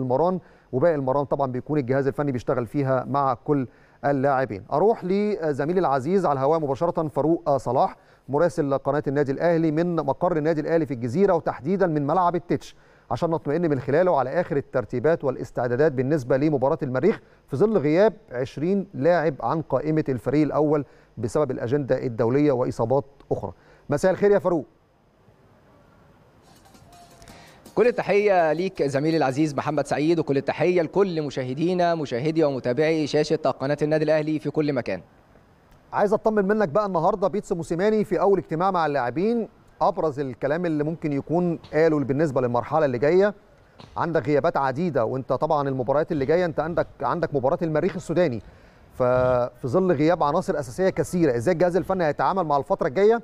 المران وباقي المران طبعا بيكون الجهاز الفني بيشتغل فيها مع كل اللاعبين اروح لزميلي العزيز على الهواء مباشره فاروق صلاح مراسل قناه النادي الاهلي من مقر النادي الاهلي في الجزيره وتحديدا من ملعب التتش عشان نطمئن من خلاله على اخر الترتيبات والاستعدادات بالنسبه لمباراه المريخ في ظل غياب 20 لاعب عن قائمه الفريق الاول بسبب الاجنده الدوليه واصابات اخرى مساء الخير يا فاروق كل التحية ليك زميلي العزيز محمد سعيد وكل التحية لكل مشاهدينا مشاهدي ومتابعي شاشة قناة النادي الأهلي في كل مكان عايز اطمن منك بقى النهارده بيتس موسيماني في اول اجتماع مع اللاعبين ابرز الكلام اللي ممكن يكون قاله بالنسبه للمرحله اللي جايه عندك غيابات عديده وانت طبعا المباريات اللي جايه انت عندك عندك مباراه المريخ السوداني ففي ظل غياب عناصر اساسيه كثيره ازاي الجهاز الفني هيتعامل مع الفتره الجايه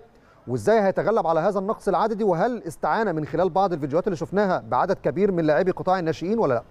وازاي هيتغلب على هذا النقص العددي وهل استعان من خلال بعض الفيديوهات اللي شفناها بعدد كبير من لاعبي قطاع الناشئين ولا لا؟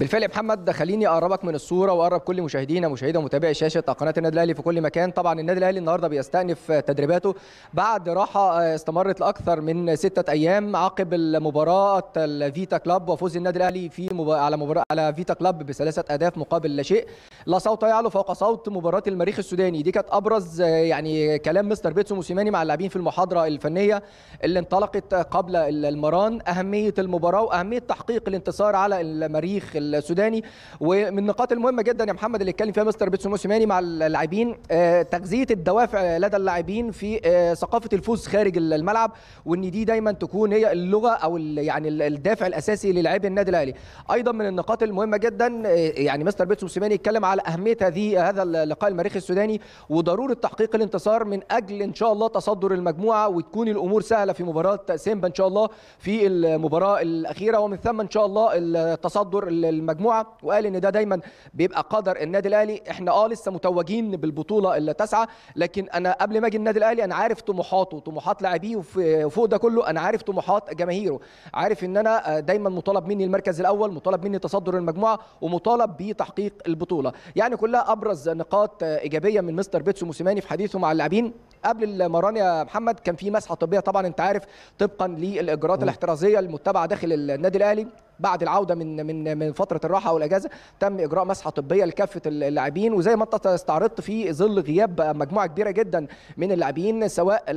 بالفعل يا محمد خليني اقربك من الصوره واقرب كل مشاهدينا مشاهده ومتابعي شاشه قناه النادي الاهلي في كل مكان طبعا النادي الاهلي النهارده بيستأنف تدريباته بعد راحه آه، استمرت لاكثر من سته ايام عقب المباراه الفيتا كلاب وفوز النادي الاهلي في مب... على مباراه على فيتا كلاب بثلاثه اهداف مقابل لا شيء لا صوت يعلو فوق صوت مباراه المريخ السوداني دي كانت ابرز آه، يعني كلام مستر بيتسو موسيماني مع اللاعبين في المحاضره الفنيه اللي انطلقت قبل المران اهميه المباراه واهميه تحقيق الانتصار على المريخ السوداني ومن النقاط المهمه جدا يا محمد اللي اتكلم فيها مستر بيتسو موسيماني مع اللاعبين آه، تغذيه الدوافع لدى اللاعبين في آه، ثقافه الفوز خارج الملعب وان دي دايما تكون هي اللغه او يعني الدافع الاساسي للعب النادي الاهلي ايضا من النقاط المهمه جدا آه، يعني مستر بيتسو موسيماني اتكلم على اهميه هذه هذا اللقاء المريخي السوداني وضروره تحقيق الانتصار من اجل ان شاء الله تصدر المجموعه وتكون الامور سهله في مباراه سيمبا ان شاء الله في المباراه الاخيره ومن ثم ان شاء الله التصدر المجموعه وقال ان ده دايما بيبقى قدر النادي الاهلي احنا اه لسه متوجين بالبطوله اللي تسعى لكن انا قبل ما اجي النادي الاهلي انا عارف طموحاته طموحات لاعبيه وفوق ده كله انا عارف طموحات جماهيره عارف ان انا دايما مطالب مني المركز الاول مطالب مني تصدر المجموعه ومطالب بتحقيق البطوله يعني كلها ابرز نقاط ايجابيه من مستر بيتسو موسيماني في حديثه مع اللاعبين قبل المران يا محمد كان في مسحه طبيه طبعا انت عارف طبقا للاجراءات الاحترازيه المتبعه داخل النادي الاهلي بعد العوده من من من فتره الراحه والاجازه تم اجراء مسحه طبيه لكافه اللاعبين وزي ما انت استعرضت في ظل غياب مجموعه كبيره جدا من اللاعبين سواء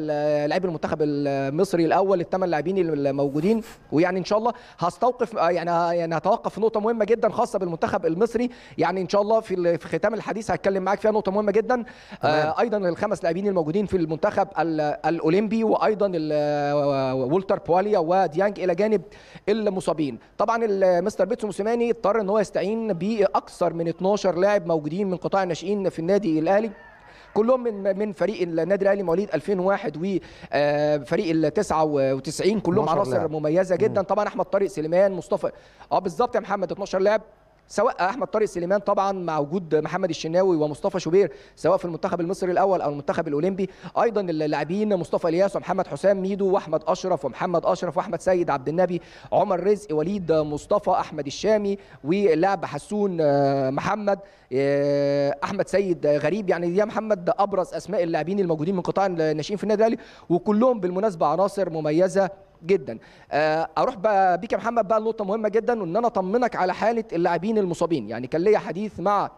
لاعبي المنتخب المصري الاول الثمان لاعبين الموجودين ويعني ان شاء الله هستوقف يعني يعني هتوقف في نقطه مهمه جدا خاصه بالمنتخب المصري يعني ان شاء الله في ختام الحديث هتكلم معاك فيها نقطه مهمه جدا آه، ايضا الخمس لاعبين الموجودين في المنتخب الاولمبي وايضا وولتر بواليا وديانج الى جانب المصابين طبعا مستر بيتسو موسيماني اضطر ان هو يستعين باكثر من 12 لاعب موجودين من قطاع الناشئين في النادي الاهلي كلهم من من فريق النادي الاهلي مواليد 2001 وفريق آه، ال 99 كلهم عناصر مميزه جدا طبعا احمد طارق سليمان مصطفى اه بالظبط يا محمد 12 لاعب سواء احمد طارق سليمان طبعا مع وجود محمد الشناوي ومصطفى شوبير سواء في المنتخب المصري الاول او المنتخب الاولمبي ايضا اللاعبين مصطفى الياس ومحمد حسام ميدو واحمد اشرف ومحمد اشرف واحمد سيد عبد النبي عمر رزق وليد مصطفى احمد الشامي واللاعب حسون آه، محمد آه، احمد سيد غريب يعني يا محمد ابرز اسماء اللاعبين الموجودين من قطاع الناشئين في النادي الاهلي وكلهم بالمناسبه عناصر مميزه جدا آه، اروح بقى بيك يا محمد بقى لنقطه مهمه جدا وان انا اطمنك على حاله اللاعبين المصابين يعني كان ليا حديث مع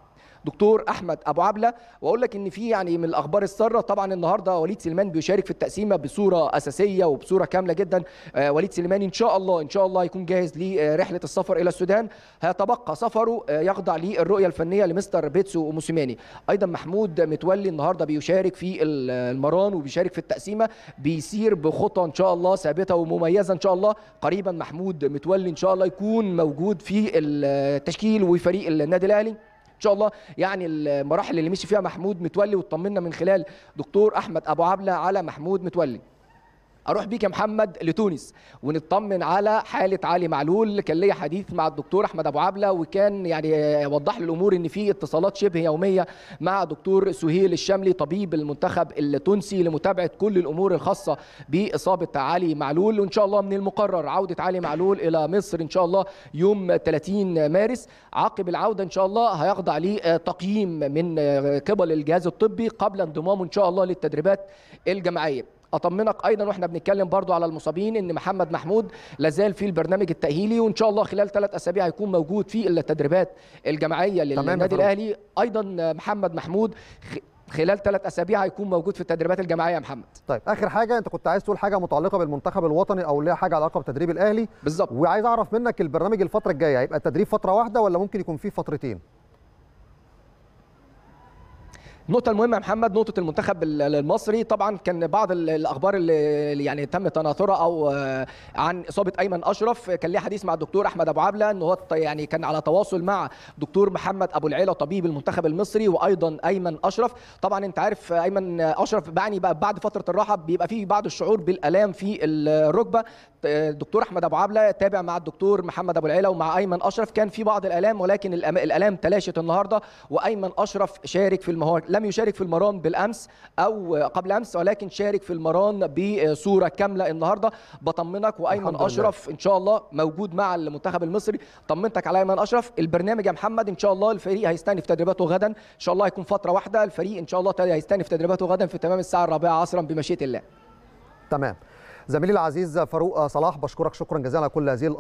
دكتور احمد ابو عبله واقول لك ان في يعني من الاخبار الساره طبعا النهارده وليد سليمان بيشارك في التقسيمه بصوره اساسيه وبصوره كامله جدا آه، وليد سليمان ان شاء الله ان شاء الله يكون جاهز لرحله السفر الى السودان هيتبقى سفره آه، يخضع للرؤيه الفنيه لمستر بيتسو وموسيماني ايضا محمود متولي النهارده بيشارك في المران وبيشارك في التقسيمه بيسير بخطى ان شاء الله ثابته ومميزه ان شاء الله قريبا محمود متولي ان شاء الله يكون موجود في التشكيل وفريق النادي الاهلي شاء الله يعني المراحل اللي مشي فيها محمود متولي واطمنا من خلال دكتور احمد ابو عبله على محمود متولي اروح بيك يا محمد لتونس ونطمن على حاله علي معلول كان ليا حديث مع الدكتور احمد ابو عبله وكان يعني وضح لي الامور ان في اتصالات شبه يوميه مع دكتور سهيل الشملي طبيب المنتخب التونسي لمتابعه كل الامور الخاصه باصابه علي معلول وان شاء الله من المقرر عوده علي معلول الى مصر ان شاء الله يوم 30 مارس عقب العوده ان شاء الله هيخضع لتقييم من قبل الجهاز الطبي قبل انضمامه ان شاء الله للتدريبات الجماعيه اطمنك ايضا واحنا بنتكلم برضو على المصابين ان محمد محمود لازال في البرنامج التاهيلي وان شاء الله خلال ثلاث اسابيع هيكون موجود في التدريبات الجماعيه للنادي الاهلي ايضا محمد محمود خلال ثلاث اسابيع هيكون موجود في التدريبات الجماعيه يا محمد طيب اخر حاجه انت كنت عايز تقول حاجه متعلقه بالمنتخب الوطني او ليها حاجه علاقه بتدريب الاهلي بالظبط وعايز اعرف منك البرنامج الفتره الجايه هيبقى التدريب فتره واحده ولا ممكن يكون فيه فترتين النقطة المهمة يا محمد نقطة المنتخب المصري طبعا كان بعض الأخبار اللي يعني تم تناثرها أو آه، عن إصابة أيمن أشرف كان ليه حديث مع الدكتور أحمد أبو عبلة إن هو يعني كان على تواصل مع دكتور محمد أبو العيلة طبيب المنتخب المصري وأيضا أيمن أشرف طبعا أنت عارف أيمن أشرف بقى بعد فترة الراحة بيبقى فيه بعض الشعور بالآلام في الركبة الدكتور أحمد أبو عبلة تابع مع الدكتور محمد أبو العيلة ومع أيمن أشرف كان في بعض الآلام ولكن الآلام تلاشت النهاردة وأيمن أشرف شارك في المهار لم يشارك في المران بالامس او قبل امس ولكن شارك في المران بصوره كامله النهارده بطمنك وايمن اشرف ان شاء الله موجود مع المنتخب المصري طمنتك على ايمن اشرف البرنامج يا محمد ان شاء الله الفريق في تدريباته غدا ان شاء الله هيكون فتره واحده الفريق ان شاء الله في تدريباته غدا في تمام الساعه الرابعه عصرا بمشيئه الله تمام زميلي العزيز فاروق صلاح بشكرك شكرا جزيلا على كل هذه